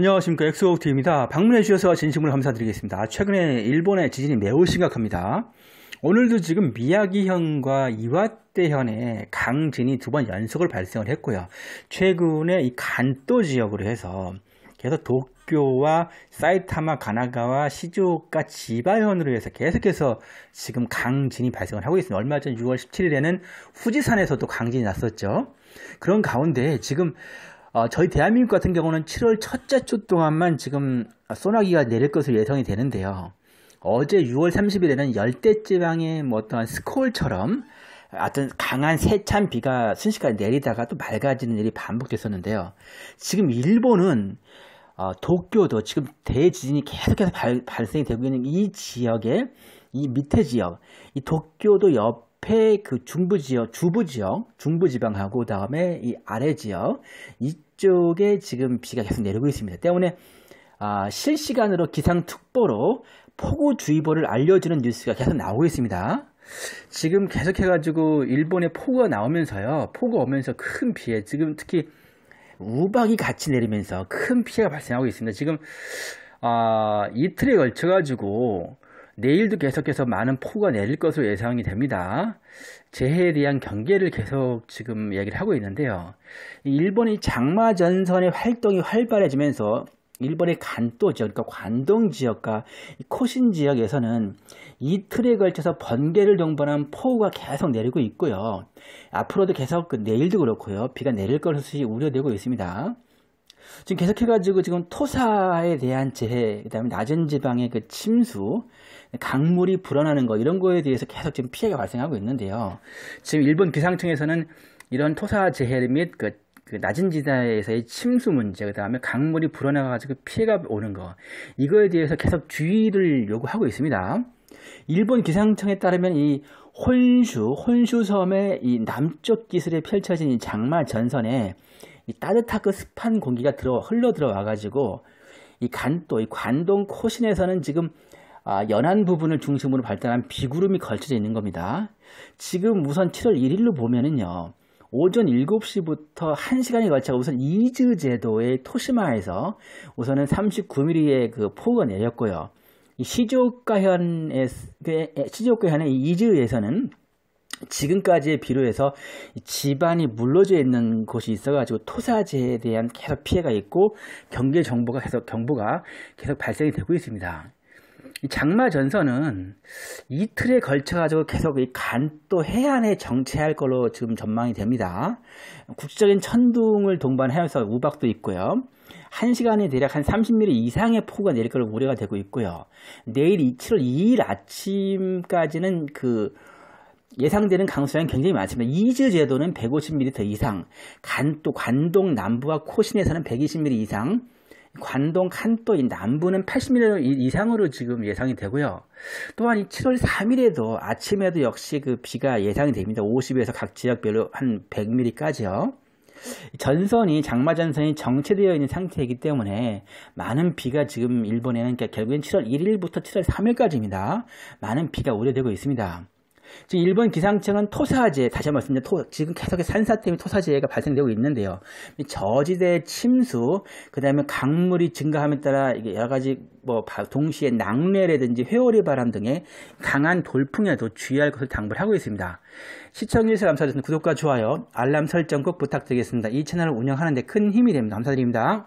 안녕하십니까 엑스오프트입니다. 방문해 주셔서 진심으로 감사드리겠습니다. 최근에 일본의 지진이 매우 심각합니다. 오늘도 지금 미야기현과 이와떼현에 강진이 두 번 연속을 발생을 했고요. 최근에 이간도 지역으로 해서 계속 도쿄와 사이타마, 가나가와 시즈오카, 지바현으로 해서 계속해서 지금 강진이 발생을 하고 있습니다. 얼마 전 6월 17일에는 후지산에서도 강진이 났었죠. 그런 가운데 지금 어, 저희 대한민국 같은 경우는 7월 첫째 주 동안만 지금 소나기가 내릴 것으로 예상이 되는데요. 어제 6월 30일에는 열대지방의 뭐 어떠한 스콜처럼 어떤 강한 세찬 비가 순식간에 내리다가 또 맑아지는 일이 반복됐었는데요. 지금 일본은 어, 도쿄도 지금 대지진이 계속해서 발, 발생이 되고 있는 이 지역에 이 밑에 지역, 이 도쿄도 옆 앞에 그 중부 지역, 주부 지역, 중부 지방하고 다음에 이 아래 지역 이쪽에 지금 비가 계속 내리고 있습니다. 때문에 아, 실시간으로 기상특보로 폭우주의보를 알려주는 뉴스가 계속 나오고 있습니다. 지금 계속해가지고 일본에 폭우가 나오면서요. 폭우 오면서 큰 피해, 지금 특히 우박이 같이 내리면서 큰 피해가 발생하고 있습니다. 지금 아, 이틀에 걸쳐가지고 내일도 계속해서 많은 폭우가 내릴 것으로 예상이 됩니다. 재해에 대한 경계를 계속 지금 얘기를 하고 있는데요. 일본이 장마 전선의 활동이 활발해지면서 일본의 간도 지역, 그러니까 관동 지역과 코신 지역에서는 이틀에 걸쳐서 번개를 동반한 폭우가 계속 내리고 있고요. 앞으로도 계속 그 내일도 그렇고요. 비가 내릴 것으로 우려되고 있습니다. 지금 계속해가지고 지금 토사에 대한 재해, 그다음에 낮은 지방의 그 침수, 강물이 불어나는 거 이런 거에 대해서 계속 지금 피해가 발생하고 있는데요. 지금 일본 기상청에서는 이런 토사 재해 및그 그 낮은 지대에서의 침수 문제, 그 다음에 강물이 불어나가지고 피해가 오는 거, 이거에 대해서 계속 주의를 요구하고 있습니다. 일본 기상청에 따르면 이 혼슈, 혼슈섬의 이 남쪽 기술에 펼쳐진 이 장마 전선에 이 따뜻하고 습한 공기가 들어 흘러 들어와 가지고 이 간도 이 관동 코신에서는 지금 아, 연안 부분을 중심으로 발달한 비구름이 걸쳐져 있는 겁니다. 지금 우선 7월 1일로 보면은요. 오전 7시부터 1시간이 걸쳐 우선 이즈 제도의 토시마에서 우선은 39mm의 그 폭우가 내렸고요. 시즈카현의 그, 시즈오카현의 이즈에서는 지금까지에 비로에서 집안이 물러져 있는 곳이 있어가지고 토사재에 대한 계속 피해가 있고 경계 정보가 계속 경보가 계속 발생이 되고 있습니다. 장마전선은 이틀에 걸쳐가지고 계속 이 간도 해안에 정체할 걸로 지금 전망이 됩니다. 국지적인 천둥을 동반하여서 우박도 있고요. 1시간에 대략 한 30mm 이상의 폭우가 내릴 걸로 우려가 되고 있고요. 내일 7월 2일 아침까지는 그 예상되는 강수량이 굉장히 많지만다 이즈 제도는 150mm 이상, 간, 또 관동 남부와 코신에서는 120mm 이상, 관동 칸도 남부는 80mm 이상으로 지금 예상이 되고요. 또한 7월 3일에도 아침에도 역시 그 비가 예상이 됩니다. 50에서 각 지역별로 한 100mm까지요. 전선이 장마 전선이 정체되어 있는 상태이기 때문에 많은 비가 지금 일본에는 그러니까 결국엔 7월 1일부터 7월 3일까지입니다. 많은 비가 우려되고 있습니다. 지금 일본 기상청은 토사재, 다시 한번 말씀드리다 지금 계속 산사 태문 토사재해가 발생되고 있는데요. 저지대 침수, 그 다음에 강물이 증가함에 따라 이게 여러 가지 뭐 동시에 낙뢰라든지 회오리 바람 등의 강한 돌풍에도 주의할 것을 당부를 하고 있습니다. 시청 뉴서 감사드립니다. 구독과 좋아요, 알람 설정 꼭 부탁드리겠습니다. 이 채널을 운영하는데 큰 힘이 됩니다. 감사드립니다.